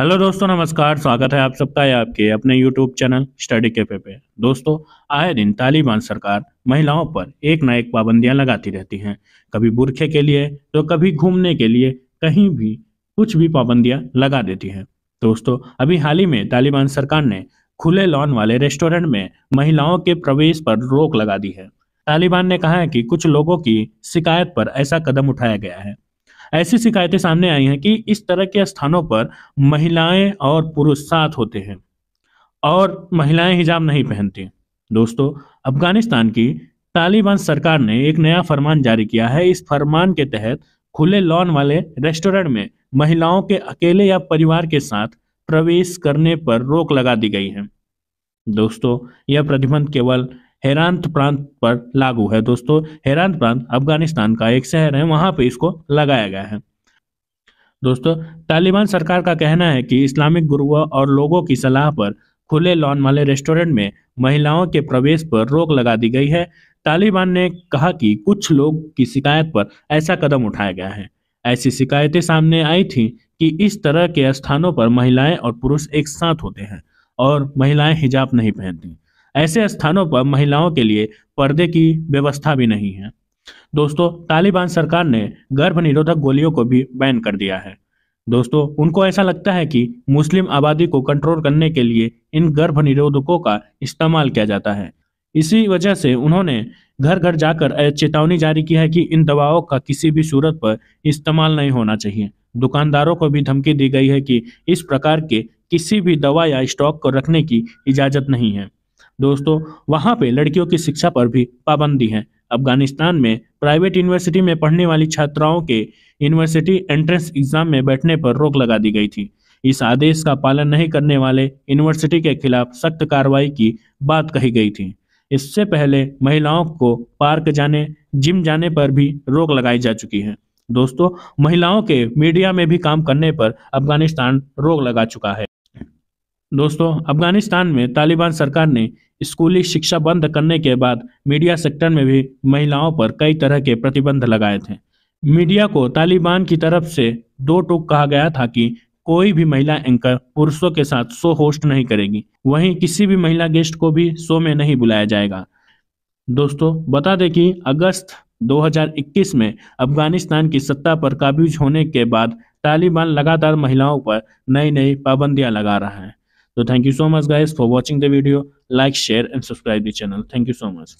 hello दोस्तों नमस्कार स्वागत है आप सबका या आपके अपने यूट्यूब चैनल स्टडी कैफे पे दोस्तों आए दिन तालिबान सरकार महिलाओं पर एक ना एक पाबंदियां लगाती रहती हैं कभी बुरखे के लिए तो कभी घूमने के लिए कहीं भी कुछ भी पाबंदियां लगा देती हैं दोस्तों अभी हाल ही में तालिबान सरकार ने खुले लॉन वाले रेस्टोरेंट में महिलाओं के प्रवेश पर रोक लगा दी है तालिबान ने कहा है कि कुछ लोगों की शिकायत पर ऐसा कदम उठाया गया है ऐसी शिकायतें सामने आई हैं कि इस तरह के स्थानों पर महिलाएं और पुरुष साथ होते हैं और महिलाएं हिजाब नहीं पहनती दोस्तों अफगानिस्तान की तालिबान सरकार ने एक नया फरमान जारी किया है इस फरमान के तहत खुले लॉन वाले रेस्टोरेंट में महिलाओं के अकेले या परिवार के साथ प्रवेश करने पर रोक लगा दी गई है दोस्तों यह प्रतिबंध केवल हेरान्त प्रांत पर लागू है दोस्तों हेरात प्रांत अफगानिस्तान का एक शहर है वहां पे इसको लगाया गया है दोस्तों तालिबान सरकार का कहना है कि इस्लामिक गुरुओं और लोगों की सलाह पर खुले लॉन वाले रेस्टोरेंट में महिलाओं के प्रवेश पर रोक लगा दी गई है तालिबान ने कहा कि कुछ लोग की शिकायत पर ऐसा कदम उठाया गया है ऐसी शिकायतें सामने आई थी कि इस तरह के स्थानों पर महिलाएं और पुरुष एक साथ होते हैं और महिलाएं हिजाब नहीं पहनती ऐसे स्थानों पर महिलाओं के लिए पर्दे की व्यवस्था भी नहीं है दोस्तों तालिबान सरकार ने गर्भ निरोधक गोलियों को भी बैन कर दिया है दोस्तों उनको ऐसा लगता है कि मुस्लिम आबादी को कंट्रोल करने के लिए इन गर्भ निरोधकों का इस्तेमाल किया जाता है इसी वजह से उन्होंने घर घर जाकर चेतावनी जारी की है कि इन दवाओं का किसी भी सूरत पर इस्तेमाल नहीं होना चाहिए दुकानदारों को भी धमकी दी गई है कि इस प्रकार के किसी भी दवा या स्टॉक को रखने की इजाज़त नहीं है दोस्तों वहां पे लड़कियों की शिक्षा पर भी पाबंदी है अफगानिस्तान में प्राइवेट यूनिवर्सिटी में पढ़ने वाली छात्राओं के यूनिवर्सिटी एंट्रेंस एग्जाम में बैठने पर रोक लगा दी गई थी इस आदेश का पालन नहीं करने वाले यूनिवर्सिटी के खिलाफ सख्त कार्रवाई की बात कही गई थी इससे पहले महिलाओं को पार्क जाने जिम जाने पर भी रोक लगाई जा चुकी है दोस्तों महिलाओं के मीडिया में भी काम करने पर अफगानिस्तान रोक लगा चुका है दोस्तों अफगानिस्तान में तालिबान सरकार ने स्कूली शिक्षा बंद करने के बाद मीडिया सेक्टर में भी महिलाओं पर कई तरह के प्रतिबंध लगाए थे मीडिया को तालिबान की तरफ से दो टूक कहा गया था कि कोई भी महिला एंकर पुरुषों के साथ शो होस्ट नहीं करेगी वहीं किसी भी महिला गेस्ट को भी शो में नहीं बुलाया जाएगा दोस्तों बता दें कि अगस्त 2021 में अफगानिस्तान की सत्ता पर काबूज होने के बाद तालिबान लगातार महिलाओं पर नई नई पाबंदियां लगा रहा है so thank you so much guys for watching the video like share and subscribe the channel thank you so much